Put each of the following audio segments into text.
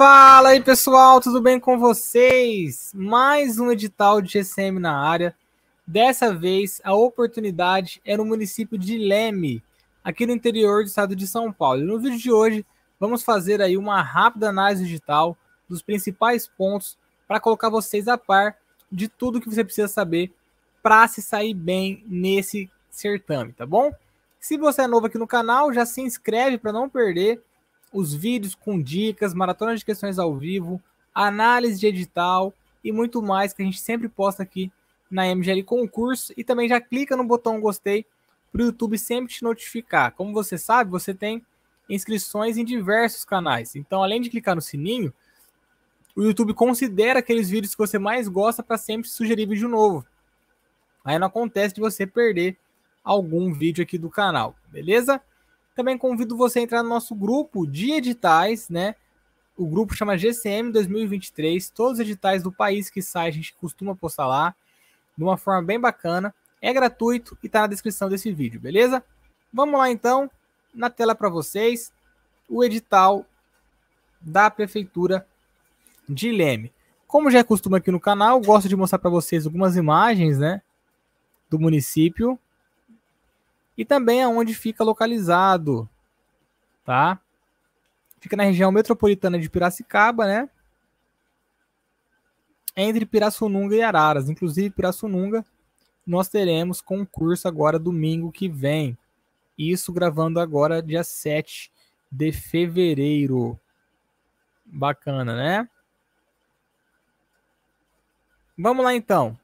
Fala aí pessoal, tudo bem com vocês? Mais um edital de GCM na área. Dessa vez, a oportunidade é no município de Leme, aqui no interior do estado de São Paulo. no vídeo de hoje, vamos fazer aí uma rápida análise digital dos principais pontos para colocar vocês a par de tudo que você precisa saber para se sair bem nesse certame, tá bom? Se você é novo aqui no canal, já se inscreve para não perder os vídeos com dicas, maratona de questões ao vivo, análise de edital e muito mais que a gente sempre posta aqui na MGL Concurso. E também já clica no botão gostei para o YouTube sempre te notificar. Como você sabe, você tem inscrições em diversos canais. Então, além de clicar no sininho, o YouTube considera aqueles vídeos que você mais gosta para sempre sugerir vídeo novo. Aí não acontece de você perder algum vídeo aqui do canal, beleza? Também convido você a entrar no nosso grupo de editais, né? O grupo chama GCM 2023. Todos os editais do país que sai, a gente costuma postar lá de uma forma bem bacana. É gratuito e está na descrição desse vídeo, beleza? Vamos lá então, na tela para vocês, o edital da Prefeitura de Leme. Como já é costume aqui no canal, gosto de mostrar para vocês algumas imagens, né, do município e também aonde é fica localizado, tá? Fica na região metropolitana de Piracicaba, né? Entre Pirassununga e Araras. Inclusive, Pirassununga, nós teremos concurso agora domingo que vem. Isso gravando agora dia 7 de fevereiro. Bacana, né? Vamos lá então.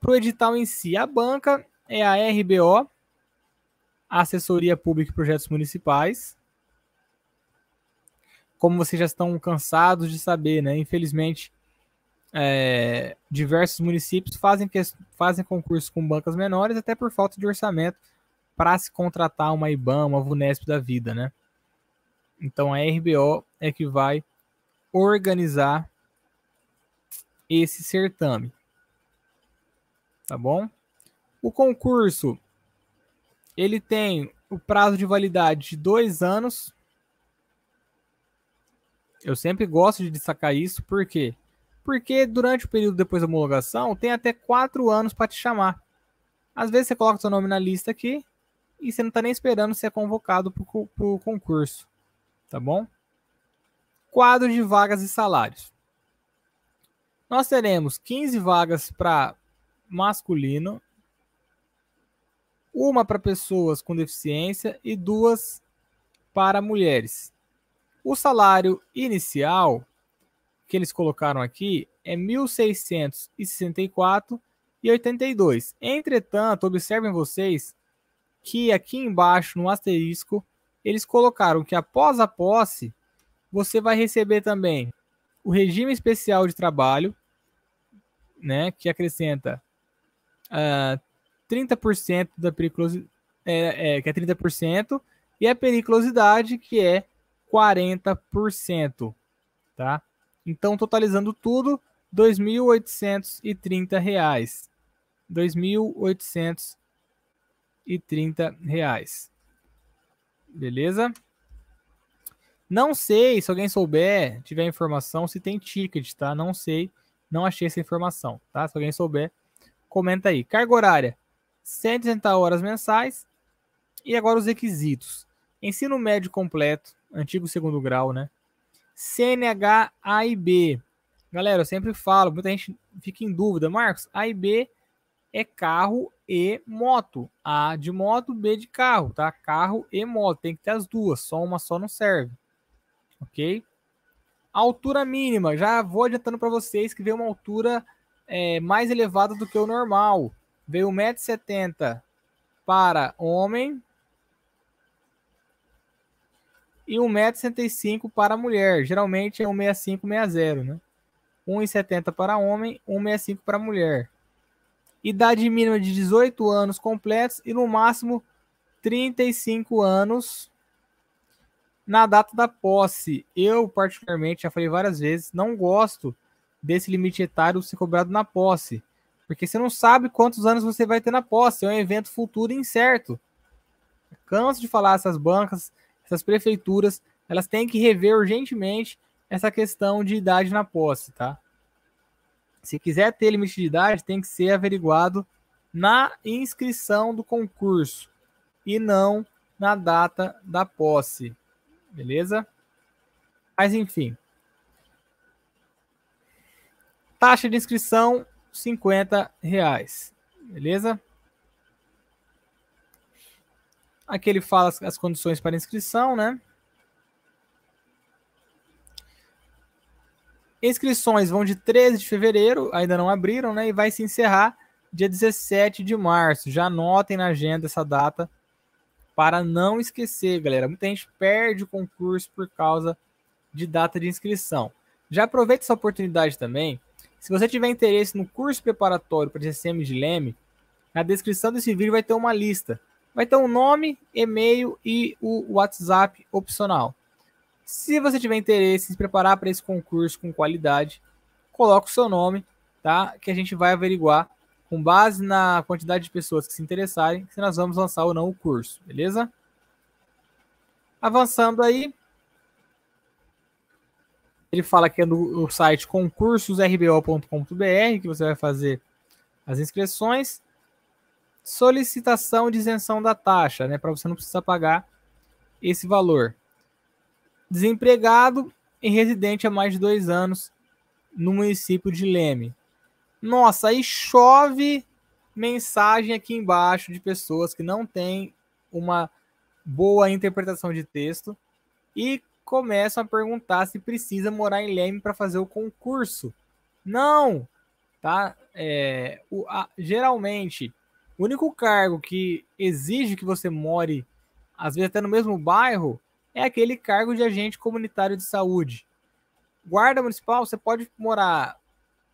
Para o edital em si, a banca é a RBO, assessoria pública e projetos municipais. Como vocês já estão cansados de saber, né? Infelizmente, é, diversos municípios fazem, que, fazem concursos com bancas menores, até por falta de orçamento, para se contratar uma IBAN, uma VUNESP da vida, né? Então a RBO é que vai organizar esse certame. Tá bom? O concurso ele tem o prazo de validade de dois anos. Eu sempre gosto de destacar isso, por quê? Porque durante o período depois da homologação, tem até quatro anos para te chamar. Às vezes você coloca seu nome na lista aqui e você não está nem esperando ser convocado para o concurso, tá bom? Quadro de vagas e salários. Nós teremos 15 vagas para masculino uma para pessoas com deficiência e duas para mulheres. O salário inicial que eles colocaram aqui é R$ e Entretanto, observem vocês que aqui embaixo no asterisco eles colocaram que após a posse você vai receber também o regime especial de trabalho, né, que acrescenta ah, 30% da periculosidade, é, é, que é 30%, e a periculosidade, que é 40%, tá? Então, totalizando tudo, R$ 2.830. R$ 2.830. Beleza? Não sei, se alguém souber, tiver informação, se tem ticket, tá? Não sei, não achei essa informação, tá? Se alguém souber, comenta aí. Carga horária, 160 horas mensais. E agora os requisitos: ensino médio completo, antigo segundo grau, né? CNH A e B. Galera, eu sempre falo, muita gente fica em dúvida, Marcos, A e B é carro e moto. A de moto, B de carro, tá? Carro e moto, tem que ter as duas, só uma só não serve. OK? Altura mínima, já vou adiantando para vocês que vem uma altura é, mais elevada do que o normal. Veio 1,70m para homem e 1,65m para mulher. Geralmente é 1,65m, 1,60m, né? 1,70 para homem, 1,65 m para mulher. Idade mínima de 18 anos completos e no máximo 35 anos na data da posse. Eu, particularmente, já falei várias vezes, não gosto desse limite etário ser cobrado na posse. Porque você não sabe quantos anos você vai ter na posse. É um evento futuro incerto. canso de falar essas bancas, essas prefeituras, elas têm que rever urgentemente essa questão de idade na posse, tá? Se quiser ter limite de idade, tem que ser averiguado na inscrição do concurso e não na data da posse. Beleza? Mas enfim. Taxa de inscrição 50 reais. Beleza? Aqui ele fala as, condições para inscrição, né? Inscrições vão de 13 de fevereiro, ainda não abriram, né? E vai se encerrar dia 17 de março. Já anotem na agenda essa data para não esquecer, galera. Muita gente perde o concurso por causa de data de inscrição. Já aproveita essa oportunidade também se você tiver interesse no curso preparatório para GCM de Leme, na descrição desse vídeo vai ter uma lista. Vai ter o um nome, e-mail e o WhatsApp opcional. Se você tiver interesse em se preparar para esse concurso com qualidade, coloque o seu nome, tá? Que a gente vai averiguar com base na quantidade de pessoas que se interessarem se nós vamos lançar ou não o curso, beleza? Avançando aí, ele fala que é no site concursosrbo.com.br que você vai fazer as inscrições. Solicitação de isenção da taxa, né? Para você não precisar pagar esse valor. Desempregado e residente há mais de dois anos no município de Leme. Nossa, aí chove mensagem aqui embaixo de pessoas que não têm uma boa interpretação de texto e começam a perguntar se precisa morar em Leme para fazer o concurso. Não, tá? É, o, a, geralmente, o único cargo que exige que você more, às vezes até no mesmo bairro, é aquele cargo de agente comunitário de saúde. Guarda municipal, você pode morar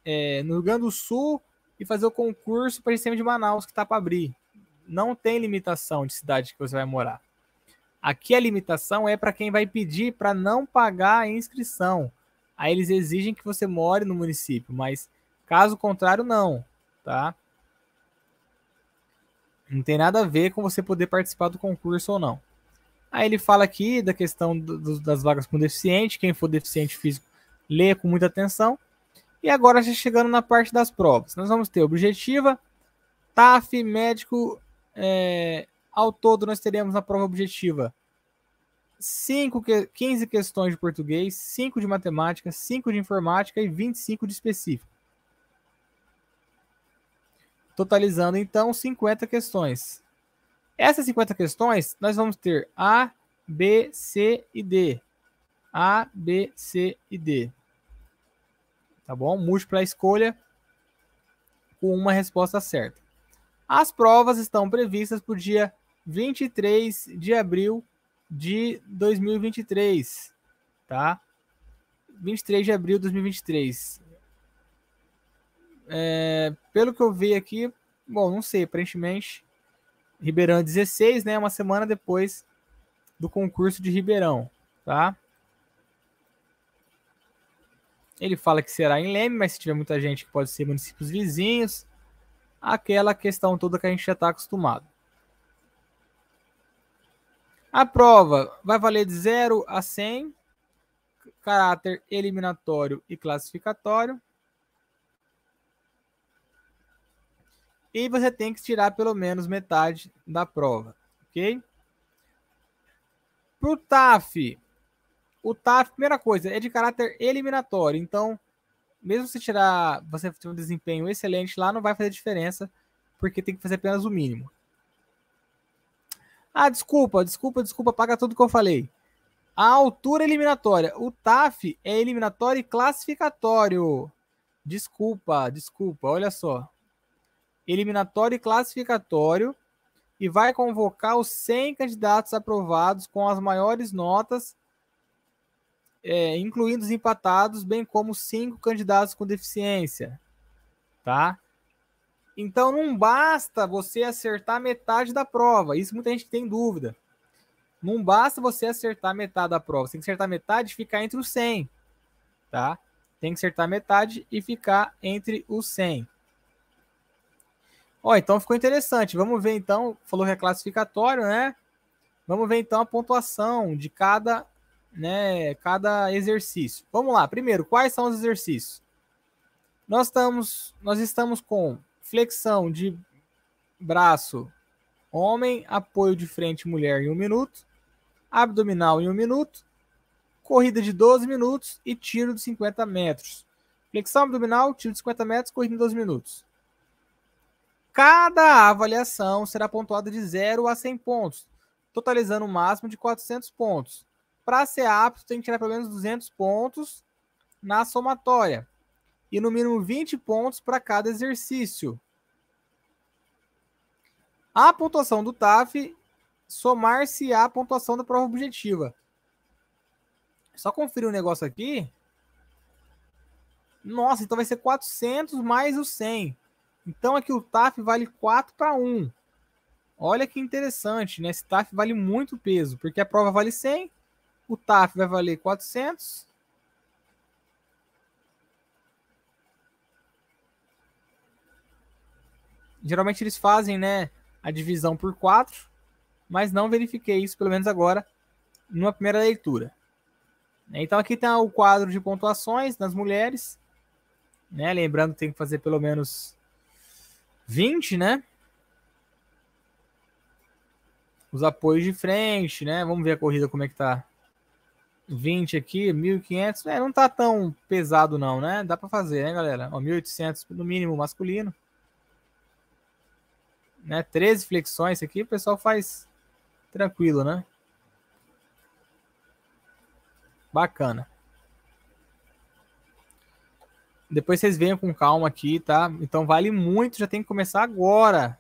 é, no Rio Grande do Sul e fazer o concurso para o sistema de Manaus que está para abrir. Não tem limitação de cidade que você vai morar. Aqui a limitação é para quem vai pedir para não pagar a inscrição. Aí eles exigem que você more no município, mas caso contrário, não, tá? Não tem nada a ver com você poder participar do concurso ou não. Aí ele fala aqui da questão do, das vagas com deficiente, quem for deficiente físico, lê com muita atenção. E agora já chegando na parte das provas. Nós vamos ter objetiva, TAF, médico, é, ao todo, nós teremos na prova objetiva 5, 15 questões de português, 5 de matemática, 5 de informática e 25 de específico. Totalizando, então, 50 questões. Essas 50 questões, nós vamos ter A, B, C e D. A, B, C e D. Tá bom? Múltipla escolha com uma resposta certa. As provas estão previstas para o dia 23 de abril de 2023, tá? 23 de abril de 2023. É, pelo que eu vi aqui, bom, não sei, aparentemente, Ribeirão 16, é né? Uma semana depois do concurso de Ribeirão, tá? Ele fala que será em Leme, mas se tiver muita gente que pode ser municípios vizinhos, aquela questão toda que a gente já está acostumado. A prova vai valer de 0 a 100, caráter eliminatório e classificatório. E você tem que tirar pelo menos metade da prova, ok? Para o TAF, o TAF, primeira coisa, é de caráter eliminatório. Então, mesmo se tirar, você tiver um desempenho excelente lá, não vai fazer diferença, porque tem que fazer apenas o mínimo. Ah, desculpa, desculpa, desculpa, paga tudo que eu falei. A altura eliminatória. O TAF é eliminatório e classificatório. Desculpa, desculpa, olha só. Eliminatório e classificatório. E vai convocar os 100 candidatos aprovados com as maiores notas, é, incluindo os empatados, bem como cinco candidatos com deficiência. Tá? Então não basta você acertar metade da prova. Isso muita gente tem dúvida. Não basta você acertar metade da prova. Você tem que acertar metade e ficar entre os 100. Tá? Tem que acertar metade e ficar entre os 100. Ó, então ficou interessante. Vamos ver então, falou reclassificatório, né? Vamos ver então a pontuação de cada, né, cada exercício. Vamos lá. Primeiro, quais são os exercícios? Nós estamos, nós estamos com Flexão de braço, homem, apoio de frente, mulher em um minuto, abdominal em um minuto, corrida de 12 minutos e tiro de 50 metros. Flexão abdominal, tiro de 50 metros, corrida em 12 minutos. Cada avaliação será pontuada de 0 a 100 pontos, totalizando o um máximo de 400 pontos. Para ser apto, tem que tirar pelo menos 200 pontos na somatória e no mínimo 20 pontos para cada exercício. A pontuação do TAF somar-se à pontuação da prova objetiva. Só conferir um negócio aqui. Nossa, então vai ser 400 mais o 100. Então aqui o TAF vale 4 para 1. Olha que interessante, né? Esse TAF vale muito peso, porque a prova vale 100, o TAF vai valer 400 geralmente eles fazem, né, a divisão por quatro, mas não verifiquei isso, pelo menos agora, numa primeira leitura. Então aqui está o quadro de pontuações nas mulheres. Né? Lembrando que tem que fazer pelo menos 20, né? Os apoios de frente, né? Vamos ver a corrida como é que tá. 20 aqui, 1.500. É, não tá tão pesado não, né? Dá para fazer, né, galera? 1.800 no mínimo masculino né? 13 flexões aqui, o pessoal faz tranquilo, né? Bacana. Depois vocês venham com calma aqui, tá? Então vale muito, já tem que começar agora.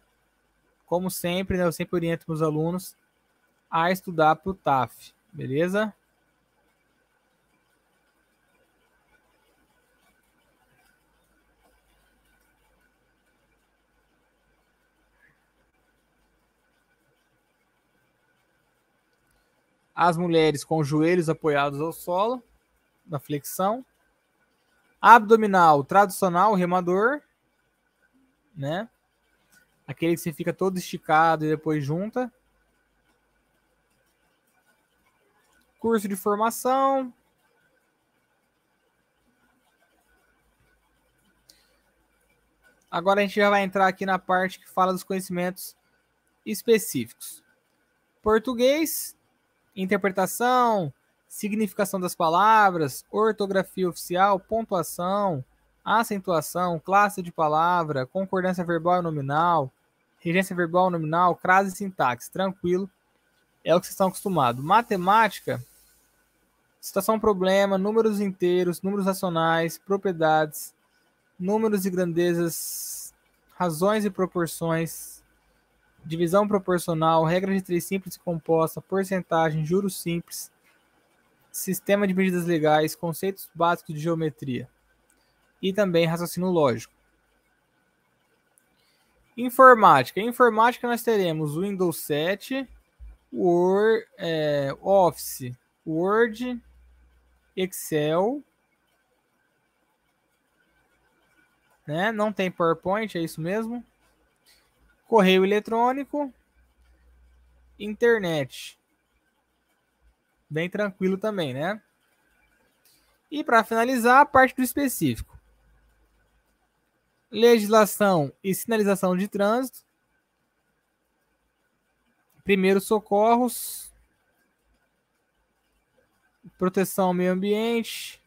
Como sempre, né? Eu sempre oriento meus alunos a estudar para o TAF, beleza? as mulheres com os joelhos apoiados ao solo, na flexão. Abdominal tradicional, remador, né? Aquele que você fica todo esticado e depois junta. Curso de formação. Agora a gente já vai entrar aqui na parte que fala dos conhecimentos específicos. Português, interpretação, significação das palavras, ortografia oficial, pontuação, acentuação, classe de palavra, concordância verbal e nominal, regência verbal e nominal, crase e sintaxe. Tranquilo, é o que vocês estão acostumados. Matemática, situação problema, números inteiros, números racionais, propriedades, números e grandezas, razões e proporções, divisão proporcional, regra de três simples e composta, porcentagem, juros simples, sistema de medidas legais, conceitos básicos de geometria e também raciocínio lógico. Informática. Em informática nós teremos Windows 7, Word, é, Office, Word, Excel, né? Não tem PowerPoint, é isso mesmo correio eletrônico, internet. Bem tranquilo também, né? E para finalizar, a parte do específico. Legislação e sinalização de trânsito. Primeiros socorros. Proteção ao meio ambiente.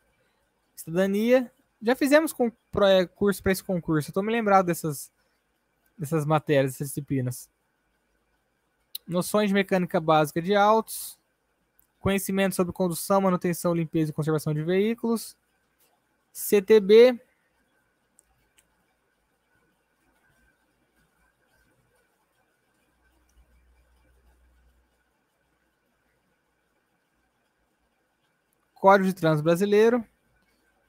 Cidadania. Já fizemos curso para esse concurso. estou me lembrado dessas, dessas matérias, dessas disciplinas. Noções de mecânica básica de autos, conhecimento sobre condução, manutenção, limpeza e conservação de veículos, CTB, Código de Trânsito Brasileiro.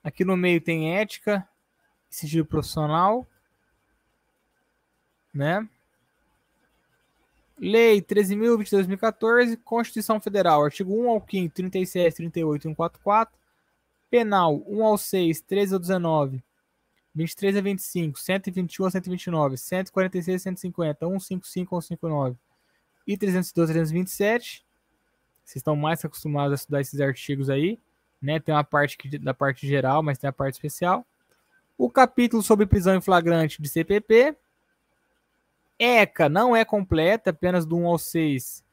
Aqui no meio tem ética, sigilo profissional né? Lei 13022 Constituição Federal, artigo 1 ao 5 36, 38 144, Penal 1 ao 6, 13 ao 19, 23 a 25, 121 a 129, 146 a 150, 155 a 159 e 312 a 327. Vocês estão mais acostumados a estudar esses artigos aí, né? Tem uma parte que, da parte geral, mas tem a parte especial. O capítulo sobre prisão em flagrante de CPP, ECA não é completa, apenas do 1 ao 6,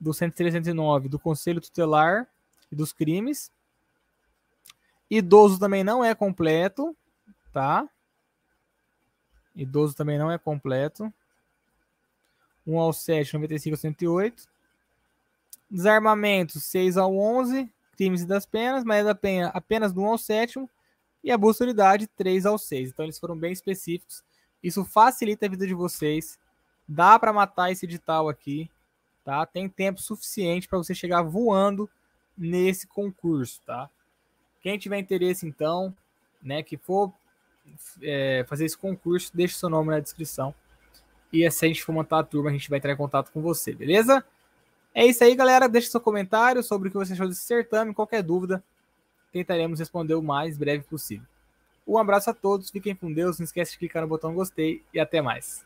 do 103 109, do Conselho Tutelar e dos Crimes. Idoso também não é completo, tá? Idoso também não é completo. 1 ao 7, 95 ao 108. Desarmamento, 6 ao 11. Crimes das penas, mas é apenas do 1 ao 7. E abuso de unidade 3 ao 6. Então eles foram bem específicos isso facilita a vida de vocês. Dá para matar esse edital aqui, tá? Tem tempo suficiente para você chegar voando nesse concurso, tá? Quem tiver interesse, então, né, que for é, fazer esse concurso, deixe seu nome na descrição. E é assim a gente for montar a turma, a gente vai entrar em contato com você, beleza? É isso aí, galera. Deixe seu comentário sobre o que você achou desse certame. Qualquer dúvida, tentaremos responder o mais breve possível. Um abraço a todos, fiquem com Deus, não esquece de clicar no botão gostei e até mais.